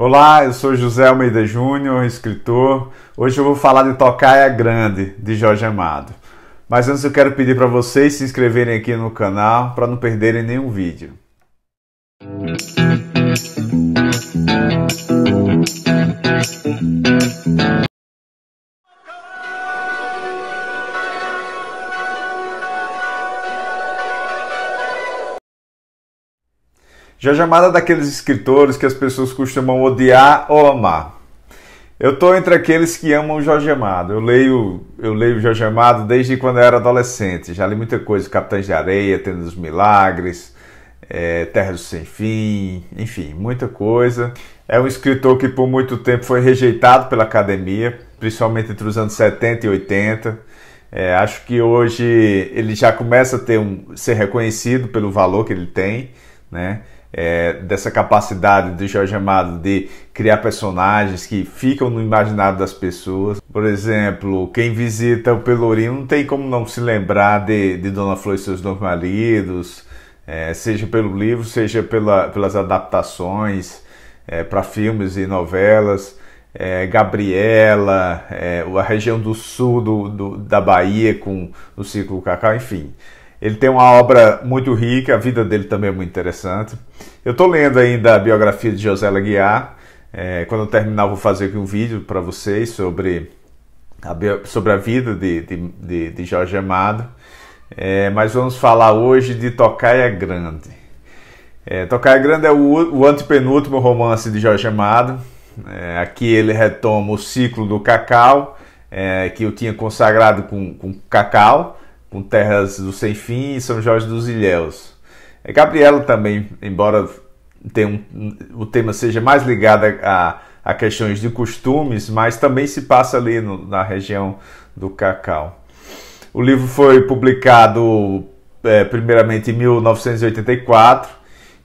Olá, eu sou José Almeida Júnior, escritor. Hoje eu vou falar de Tocaia Grande, de Jorge Amado. Mas antes eu quero pedir para vocês se inscreverem aqui no canal para não perderem nenhum vídeo. Jojamada é daqueles escritores que as pessoas costumam odiar ou amar. Eu estou entre aqueles que amam Jorge Amado. Eu leio, eu leio Jorge Amado desde quando eu era adolescente. Já li muita coisa, Capitães de Areia, Tenda dos Milagres, é, Terra do Sem Fim, enfim, muita coisa. É um escritor que por muito tempo foi rejeitado pela academia, principalmente entre os anos 70 e 80. É, acho que hoje ele já começa a ter um, ser reconhecido pelo valor que ele tem, né? é, dessa capacidade de Jorge Amado de criar personagens que ficam no imaginário das pessoas. Por exemplo, quem visita o Pelourinho não tem como não se lembrar de, de Dona Flor e seus dois maridos, é, seja pelo livro, seja pela, pelas adaptações é, para filmes e novelas. É, Gabriela, é, a região do sul do, do, da Bahia com o Círculo Cacau, enfim. Ele tem uma obra muito rica, a vida dele também é muito interessante. Eu estou lendo ainda a biografia de José Laguiar. É, quando eu terminar, vou fazer aqui um vídeo para vocês sobre a, sobre a vida de, de, de, de Jorge Amado. É, mas vamos falar hoje de Tocaia Grande. É, Tocaia Grande é o, o antepenúltimo romance de Jorge Amado. É, aqui ele retoma o ciclo do cacau, é, que eu tinha consagrado com, com cacau com Terras do Sem Fim e São Jorge dos Ilhéus. É, Gabriela também, embora tenha um, o tema seja mais ligado a, a, questões de costumes, mas também se passa ali no, na região do Cacau. O livro foi publicado é, primeiramente em 1984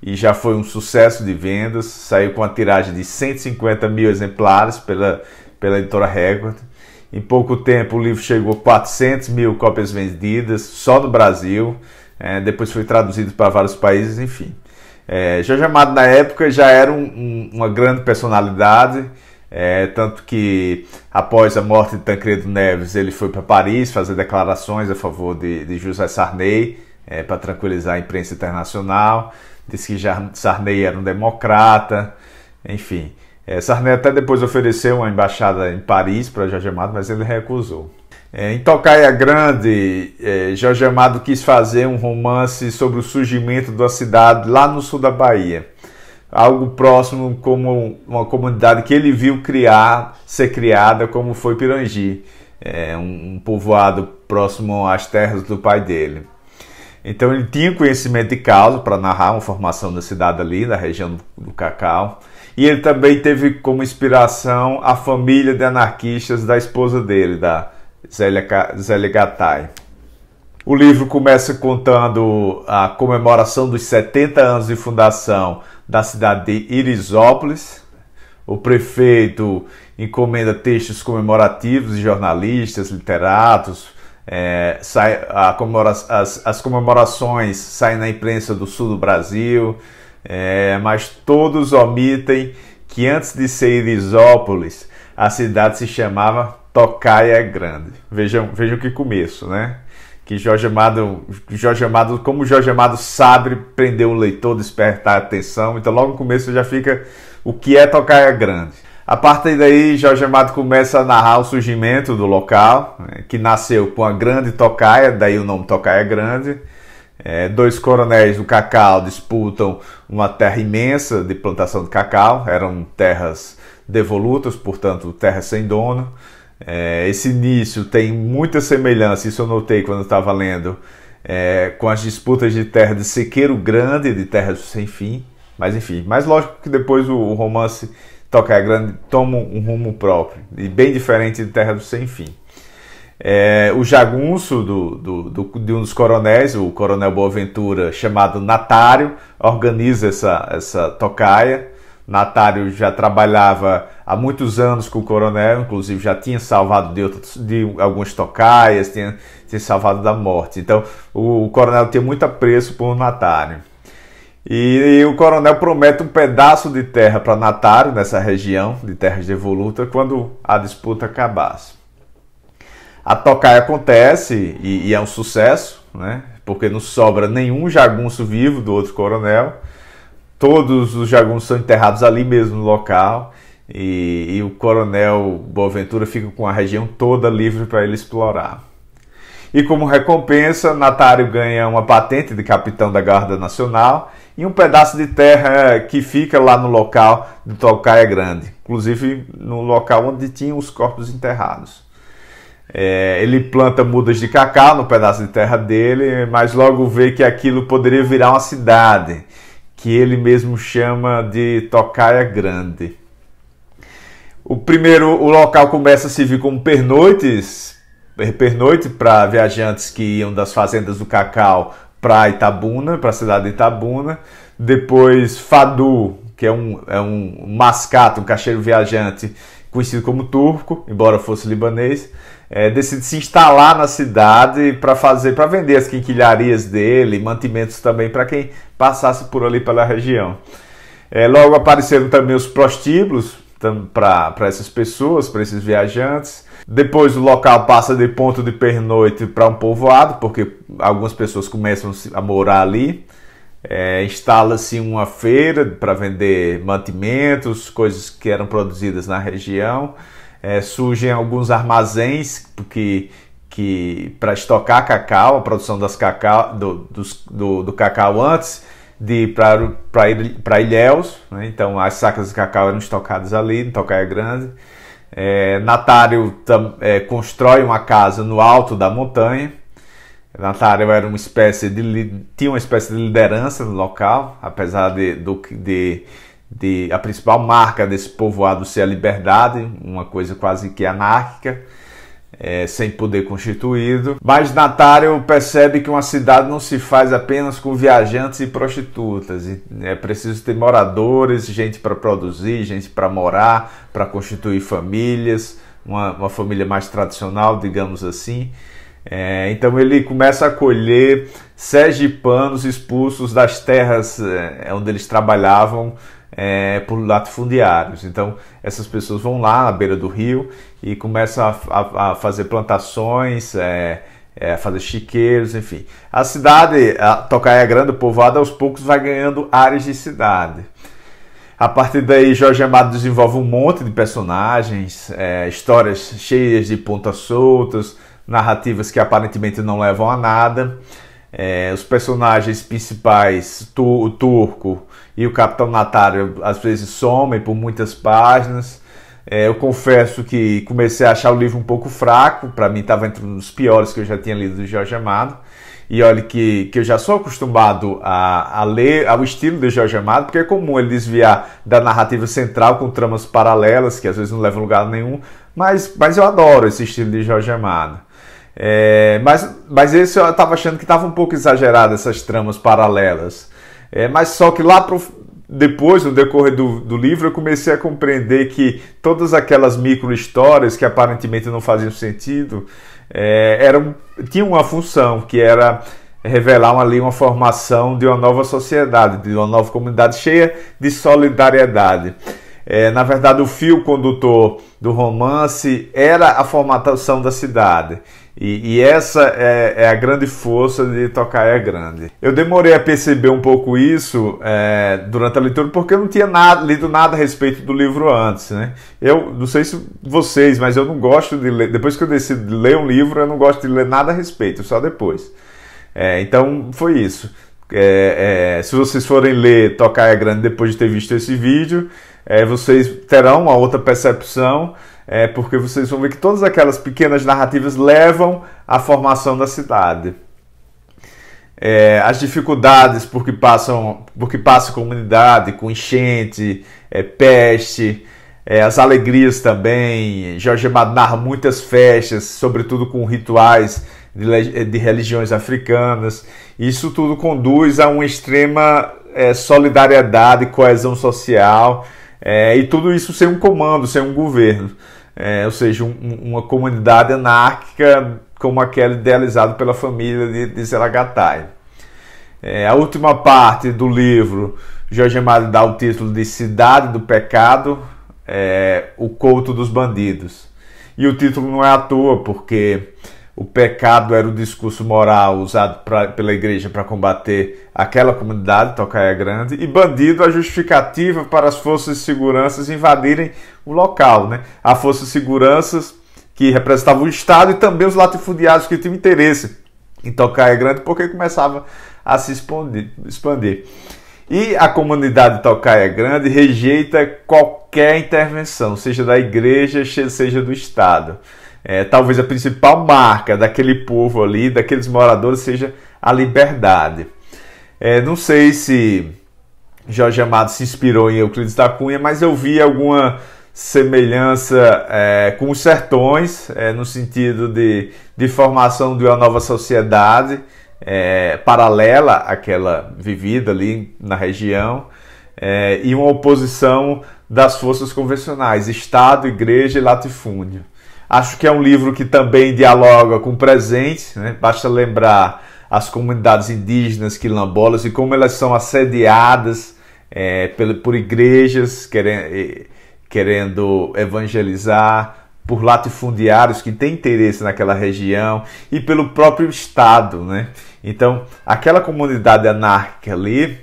e já foi um sucesso de vendas. Saiu com a tiragem de 150 mil exemplares pela, pela editora Record em pouco tempo, o livro chegou a 400 mil cópias vendidas, só no Brasil. É, depois foi traduzido para vários países, enfim. É, Jorge Amado, na época, já era um, um, uma grande personalidade. É, tanto que após a morte de Tancredo Neves, ele foi para Paris fazer declarações a favor de, de José Sarney é, para tranquilizar a imprensa internacional. Disse que já Sarney era um democrata, enfim. É, Sarney até depois ofereceu uma embaixada em Paris para Jorge Amado, mas ele recusou. É, em Tocaia Grande, é, Jorge Amado quis fazer um romance sobre o surgimento da cidade lá no sul da Bahia. Algo próximo como uma comunidade que ele viu criar, ser criada, como foi Pirangi, é, um, um povoado próximo às terras do pai dele. Então ele tinha conhecimento de causa para narrar uma formação da cidade ali, da região do Cacau e ele também teve como inspiração a família de anarquistas da esposa dele, da Zélia, Zélia Gattai. O livro começa contando a comemoração dos 70 anos de fundação da cidade de Irisópolis. O prefeito encomenda textos comemorativos de jornalistas, literatos. É, sai, comemora as, as comemorações saem na imprensa do sul do Brasil. É, mas todos omitem que antes de ser Irisópolis, a cidade se chamava Tocaia Grande. Vejam, vejam que começo, né? Que Jorge Amado, Jorge Amado, como Jorge Amado sabe prender um leitor, despertar atenção, então logo no começo já fica o que é Tocaia Grande. A partir daí, Jorge Amado começa a narrar o surgimento do local, né? que nasceu com a grande tocaia, daí o nome Tocaia Grande, é, dois coronéis do cacau disputam uma terra imensa de plantação de cacau, eram terras devolutas, portanto, terras sem dono. É, esse início tem muita semelhança, isso eu notei quando estava lendo, é, com as disputas de terra de Sequeiro Grande e de terras sem fim. Mas enfim, mas lógico que depois o romance Toca Grande toma um rumo próprio e bem diferente de Terra do Sem Fim. É, o jagunço do, do, do, de um dos coronéis, o coronel Boaventura, chamado Natário, organiza essa, essa tocaia. Natário já trabalhava há muitos anos com o coronel, inclusive já tinha salvado de, outros, de algumas tocaias, tinha, tinha salvado da morte. Então o, o coronel tinha muito apreço por Natário. E, e, o coronel promete um pedaço de terra para Natário, nessa região de terras devolutas, quando a disputa acabasse. A Tokai acontece e, e é um sucesso, né? Porque não sobra nenhum jagunço vivo do outro coronel. Todos os jagunços são enterrados ali mesmo no local. E, e, o coronel Boaventura fica com a região toda livre para ele explorar. E como recompensa, Natário ganha uma patente de capitão da Guarda Nacional e um pedaço de terra é, que fica lá no local de Tocaia Grande, inclusive no local onde tinham os corpos enterrados. É, ele planta mudas de cacau no pedaço de terra dele, mas logo vê que aquilo poderia virar uma cidade, que ele mesmo chama de Tocaia Grande. O primeiro, o local começa a servir como pernoites, eh, pernoite para viajantes que iam das fazendas do cacau para Itabuna, para a cidade de Itabuna. Depois Fadu, que é um, é um mascato, um cacheiro viajante conhecido como turco, embora fosse libanês é, decide se instalar na cidade para fazer, para vender as quinquilharias dele, mantimentos também para quem passasse por ali pela região. É, logo apareceram também os prostíbulos para essas pessoas, para esses viajantes. Depois o local passa de ponto de pernoite para um povoado, porque algumas pessoas começam a morar ali. É, Instala-se uma feira para vender mantimentos, coisas que eram produzidas na região. É, surgem alguns armazéns que, que para estocar cacau, a produção das cacau, do, dos, do, do cacau antes de para Ilhéus, né? então as sacas de cacau eram estocadas ali, no Tocaia Grande. É, Natário tam, é, constrói uma casa no alto da montanha. Natário era uma espécie de tinha uma espécie de liderança no local, apesar de, do, de de a principal marca desse povoado ser a liberdade, uma coisa quase que anárquica. É, sem poder constituído. Mas Natário percebe que uma cidade não se faz apenas com viajantes e prostitutas. Né, é preciso ter moradores, gente para produzir, gente para morar, para constituir famílias, uma, uma, família mais tradicional, digamos assim. É, então ele começa a acolher sergipanos expulsos das terras é, onde eles trabalhavam é, por latifundiários. Então, essas pessoas vão lá na beira do rio e começam a, a, a fazer plantações, é, é, fazer chiqueiros, enfim. A cidade, a Tocaia é Grande, povoada, aos poucos vai ganhando áreas de cidade. A partir daí, Jorge Amado desenvolve um monte de personagens, é, histórias cheias de pontas soltas, narrativas que aparentemente não levam a nada. É, os personagens principais, tu, o Turco e o Capitão Natário, às vezes somem por muitas páginas. É, eu confesso que comecei a achar o livro um pouco fraco, para mim estava entre os piores que eu já tinha lido do Jorge Amado. E olha que, que eu já sou acostumado a, a ler ao estilo do Jorge Amado, porque é comum ele desviar da narrativa central com tramas paralelas, que às vezes não levam lugar nenhum, mas, mas eu adoro esse estilo de Jorge Amado. É, mas, mas esse eu estava achando que estava um pouco exagerado, essas tramas paralelas. É, mas só que lá pro, depois, no decorrer do, do, livro, eu comecei a compreender que todas aquelas micro-histórias que aparentemente não faziam sentido é, eram, tinham uma função, que era revelar ali uma formação de uma nova sociedade, de uma nova comunidade cheia de solidariedade. É, na verdade, o fio condutor do romance era a formatação da cidade. E, e, essa é, é, a grande força de tocar é grande. Eu demorei a perceber um pouco isso é, durante a leitura porque eu não tinha nada, lido nada a respeito do livro antes, né? Eu não sei se vocês, mas eu não gosto de ler. Depois que eu decido ler um livro, eu não gosto de ler nada a respeito, só depois. É, então foi isso. É, é, se vocês forem ler Tocar é Grande depois de ter visto esse vídeo, é, vocês terão uma outra percepção é, porque vocês vão ver que todas aquelas pequenas narrativas levam à formação da cidade. É, as dificuldades porque passam porque passa a comunidade, com enchente, é, peste, é, as alegrias também. Jorge Amado narra muitas festas, sobretudo com rituais de, de religiões africanas. Isso tudo conduz a uma extrema é, solidariedade, coesão social é, e tudo isso sem um comando, sem um governo. É, ou seja, um, uma comunidade anárquica como aquela idealizada pela família de, de Zeragatai. É, a última parte do livro, Jorge Amado dá o título de Cidade do Pecado, é, o Couto dos Bandidos. E o título não é à toa, porque o pecado era o discurso moral usado pra, pela igreja para combater aquela comunidade, Tocaia Grande, e bandido a justificativa para as forças de segurança invadirem o local. Né? A força de segurança que representava o Estado e também os latifundiários que tinham interesse em Tocaia Grande, porque começava a se expandir. E a comunidade Tocaia Grande rejeita qualquer intervenção, seja da igreja, seja do Estado é, talvez a principal marca daquele povo ali, daqueles moradores, seja a liberdade. É, não sei se Jorge Amado se inspirou em Euclides da Cunha, mas eu vi alguma semelhança é, com os sertões, é, no sentido de, de formação de uma nova sociedade é, paralela àquela vivida ali na região. É, e uma oposição das forças convencionais, Estado, Igreja e latifúndio. Acho que é um livro que também dialoga com o presente, né? basta lembrar as comunidades indígenas quilombolas e como elas são assediadas é, por igrejas querendo, querendo evangelizar, por latifundiários que têm interesse naquela região e pelo próprio Estado. Né? Então, aquela comunidade anárquica ali,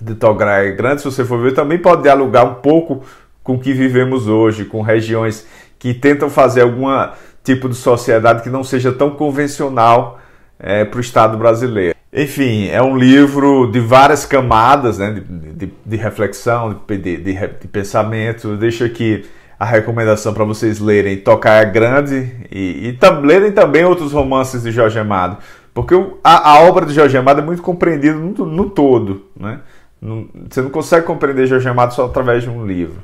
de Tograia é Grande, se você for ver, também pode dialogar um pouco com o que vivemos hoje, com regiões que tentam fazer algum tipo de sociedade que não seja tão convencional é, para o Estado brasileiro. Enfim, é um livro de várias camadas né, de, de, de reflexão, de, de, pensamento. Deixo aqui a recomendação para vocês lerem Tocar a é Grande e, e tam, lerem também outros romances de Jorge Amado, porque a, a obra de Jorge Amado é muito compreendida no, no todo. Né? Não, você não consegue compreender Jorge Amado só através de um livro.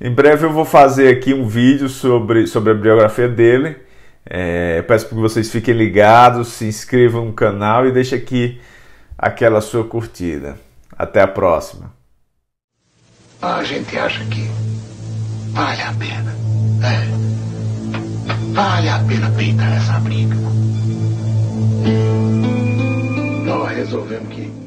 Em breve eu vou fazer aqui um vídeo sobre, sobre a biografia dele. É, peço que vocês fiquem ligados, se inscrevam no canal e deixe aqui aquela sua curtida. Até a próxima. A gente acha que vale a pena. É. Vale a pena peitar essa briga. Nós resolvemos que